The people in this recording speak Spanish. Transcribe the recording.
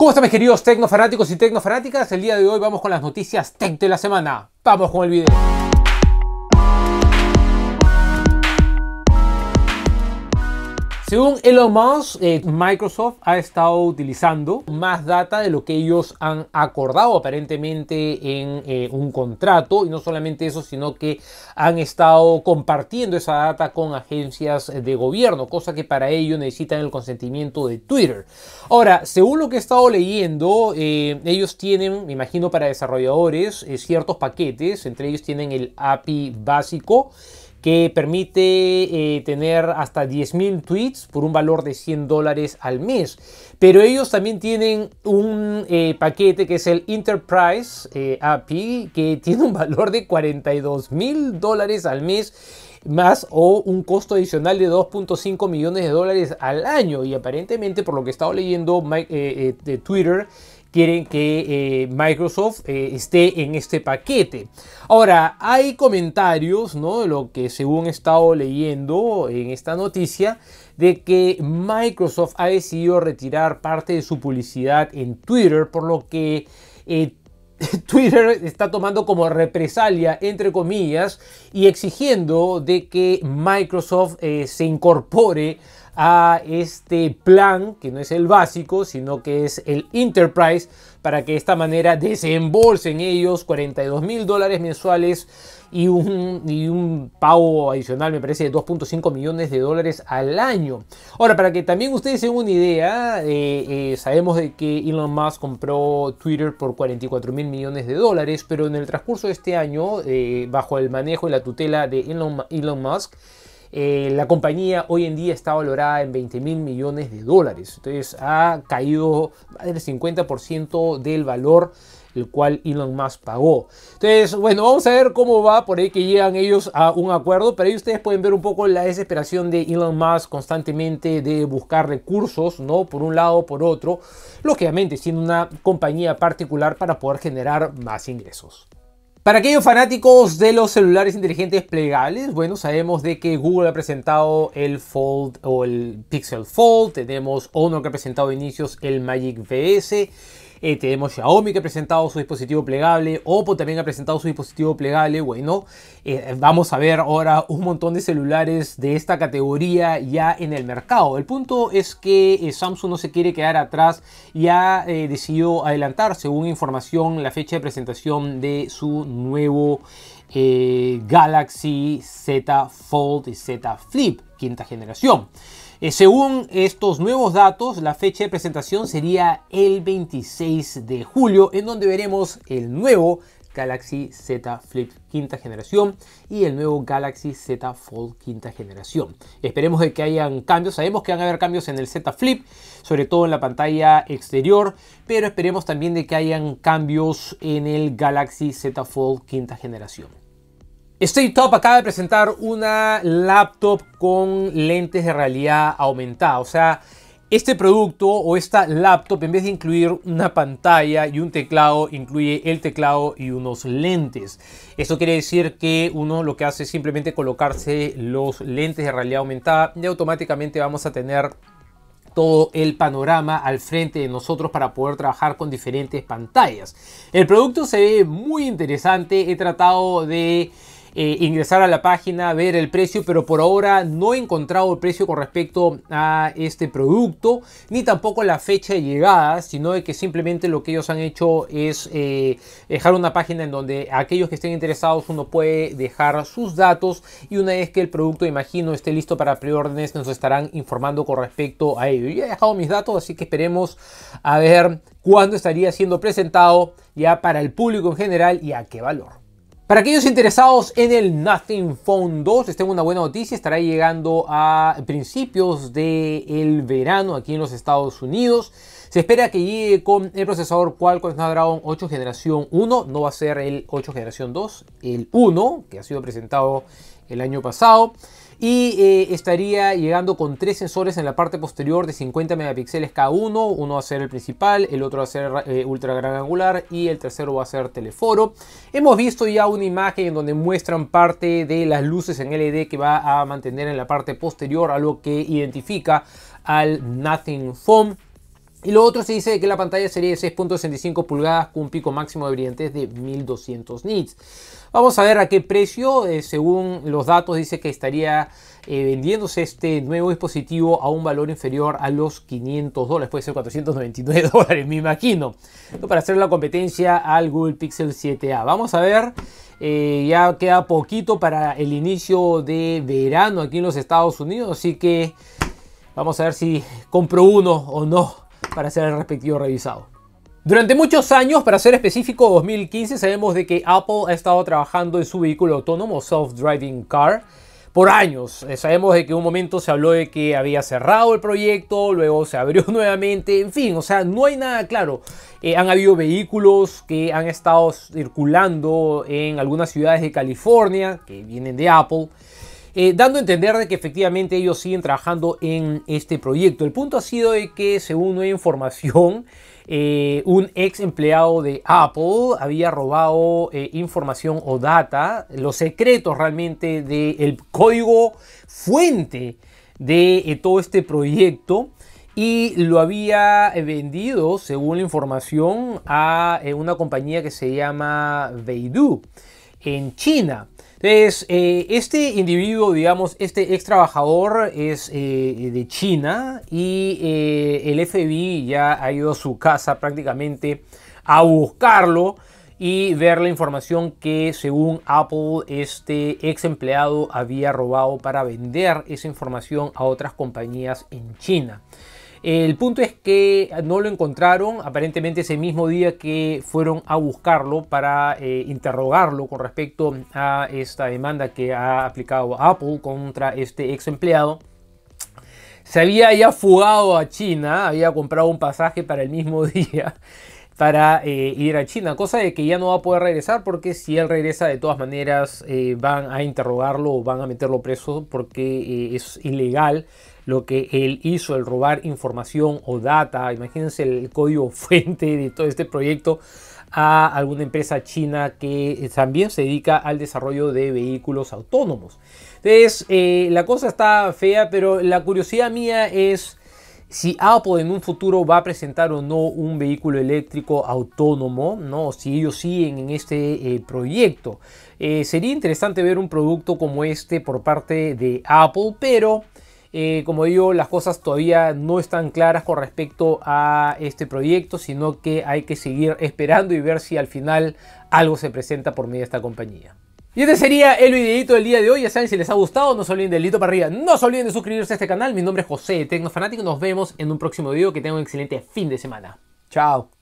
¿Cómo están mis queridos tecnofanáticos y tecnofanáticas? El día de hoy vamos con las noticias tech de la semana. ¡Vamos con el video! Según Elon Musk, eh, Microsoft ha estado utilizando más data de lo que ellos han acordado aparentemente en eh, un contrato. Y no solamente eso, sino que han estado compartiendo esa data con agencias de gobierno, cosa que para ello necesitan el consentimiento de Twitter. Ahora, según lo que he estado leyendo, eh, ellos tienen, me imagino, para desarrolladores ciertos paquetes. Entre ellos tienen el API básico que permite eh, tener hasta 10.000 tweets por un valor de 100 dólares al mes. Pero ellos también tienen un eh, paquete que es el Enterprise eh, API, que tiene un valor de 42.000 dólares al mes más o un costo adicional de 2.5 millones de dólares al año y aparentemente por lo que he estado leyendo de Twitter quieren que eh, Microsoft eh, esté en este paquete. Ahora, hay comentarios, ¿no? Lo que según he estado leyendo en esta noticia, de que Microsoft ha decidido retirar parte de su publicidad en Twitter, por lo que... Eh, Twitter está tomando como represalia, entre comillas, y exigiendo de que Microsoft se incorpore a este plan, que no es el básico, sino que es el Enterprise, para que de esta manera desembolsen ellos 42 mil dólares mensuales y un, pago adicional, me parece, de 2.5 millones de dólares al año. Ahora, para que también ustedes tengan una idea, eh, eh, sabemos de que Elon Musk compró Twitter por 44 mil millones de dólares, pero en el transcurso de este año, eh, bajo el manejo y la tutela de Elon Musk, eh, la compañía hoy en día está valorada en 20 mil millones de dólares. Entonces ha caído más del 50% del valor el cual Elon Musk pagó. Entonces, bueno, vamos a ver cómo va por ahí que llegan ellos a un acuerdo, pero ahí ustedes pueden ver un poco la desesperación de Elon Musk constantemente de buscar recursos, ¿no? Por un lado, por otro, lógicamente siendo una compañía particular para poder generar más ingresos. Para aquellos fanáticos de los celulares inteligentes plegables, bueno, sabemos de que Google ha presentado el Fold o el Pixel Fold, tenemos Honor que ha presentado inicios el Magic VS eh, tenemos Xiaomi que ha presentado su dispositivo plegable, Oppo también ha presentado su dispositivo plegable, bueno, eh, vamos a ver ahora un montón de celulares de esta categoría ya en el mercado. El punto es que eh, Samsung no se quiere quedar atrás y ha decidido adelantar, según información, la fecha de presentación de su nuevo Galaxy Z Fold y Z Flip, quinta generación. Eh, según estos nuevos datos, la fecha de presentación sería el 26 de julio, en donde veremos el nuevo Galaxy Z Flip quinta generación y el nuevo Galaxy Z Fold quinta generación. Esperemos de que hayan cambios, sabemos que van a haber cambios en el Z Flip, sobre todo en la pantalla exterior, pero esperemos también de que hayan cambios en el Galaxy Z Fold quinta generación. State Top acaba de presentar una laptop con lentes de realidad aumentada. O sea, este producto o esta laptop, en vez de incluir una pantalla y un teclado, incluye el teclado y unos lentes. Esto quiere decir que uno lo que hace es simplemente colocarse los lentes de realidad aumentada y automáticamente vamos a tener todo el panorama al frente de nosotros para poder trabajar con diferentes pantallas. El producto se ve muy interesante, he tratado de eh, ingresar a la página, ver el precio, pero por ahora no he encontrado el precio con respecto a este producto, ni tampoco la fecha de llegada, sino de que simplemente lo que ellos han hecho es eh, dejar una página en donde aquellos que estén interesados uno puede dejar sus datos y una vez que el producto, imagino, esté listo para preórdenes, nos estarán informando con respecto a ello. Ya he dejado mis datos, así que esperemos a ver cuándo estaría siendo presentado ya para el público en general y a qué valor. Para aquellos interesados en el Nothing Phone 2, les tengo una buena noticia, estará llegando a principios del verano aquí en los Estados Unidos. Se espera que llegue con el procesador Qualcomm Snapdragon 8 generación 1, no va a ser el 8 generación 2, el 1 que ha sido presentado el año pasado y eh, estaría llegando con tres sensores en la parte posterior de 50 megapíxeles cada uno, uno va a ser el principal, el otro va a ser eh, ultra gran angular y el tercero va a ser teleforo. Hemos visto ya una imagen en donde muestran parte de las luces en LED que va a mantener en la parte posterior, algo que identifica al Nothing Foam. Y lo otro se dice que la pantalla sería de 6.65 pulgadas con un pico máximo de brillantez de 1200 nits. Vamos a ver a qué precio, eh, según los datos dice que estaría eh, vendiéndose este nuevo dispositivo a un valor inferior a los 500 dólares, puede ser 499 dólares me imagino, para hacer la competencia al Google Pixel 7a. Vamos a ver, eh, ya queda poquito para el inicio de verano aquí en los Estados Unidos, así que vamos a ver si compro uno o no para ser el respectivo revisado. Durante muchos años, para ser específico 2015, sabemos de que Apple ha estado trabajando en su vehículo autónomo Self-Driving Car por años. Eh, sabemos de que en un momento se habló de que había cerrado el proyecto, luego se abrió nuevamente, en fin, o sea, no hay nada claro. Eh, han habido vehículos que han estado circulando en algunas ciudades de California, que vienen de Apple. Eh, dando a entender de que efectivamente ellos siguen trabajando en este proyecto. El punto ha sido de que, según nueva información, eh, un ex empleado de Apple había robado eh, información o data, los secretos realmente del código fuente de todo este proyecto y lo había vendido, según la información, a una compañía que se llama Beidou en China. Entonces, eh, este individuo, digamos, este ex trabajador es eh, de China y eh, el FBI ya ha ido a su casa prácticamente a buscarlo y ver la información que según Apple este ex empleado había robado para vender esa información a otras compañías en China. El punto es que no lo encontraron, aparentemente ese mismo día que fueron a buscarlo para eh, interrogarlo con respecto a esta demanda que ha aplicado Apple contra este ex empleado se había ya fugado a China, había comprado un pasaje para el mismo día para eh, ir a China, cosa de que ya no va a poder regresar porque si él regresa de todas maneras eh, van a interrogarlo o van a meterlo preso porque eh, es ilegal lo que él hizo, el robar información o data, imagínense el código fuente de todo este proyecto a alguna empresa china que también se dedica al desarrollo de vehículos autónomos. Entonces, la cosa está fea, pero la curiosidad mía es si Apple en un futuro va a presentar o no un vehículo eléctrico autónomo, ¿no? si ellos siguen en este eh, proyecto. Eh, sería interesante ver un producto como este por parte de Apple, pero eh, como digo, las cosas todavía no están claras con respecto a este proyecto, sino que hay que seguir esperando y ver si al final algo se presenta por medio de esta compañía. Y este sería el videito del día de hoy. Ya saben, si les ha gustado, no se olviden del dedito para arriba. No se olviden de suscribirse a este canal. Mi nombre es José de Tecnofanático. Nos vemos en un próximo video. Que tengan un excelente fin de semana. Chao.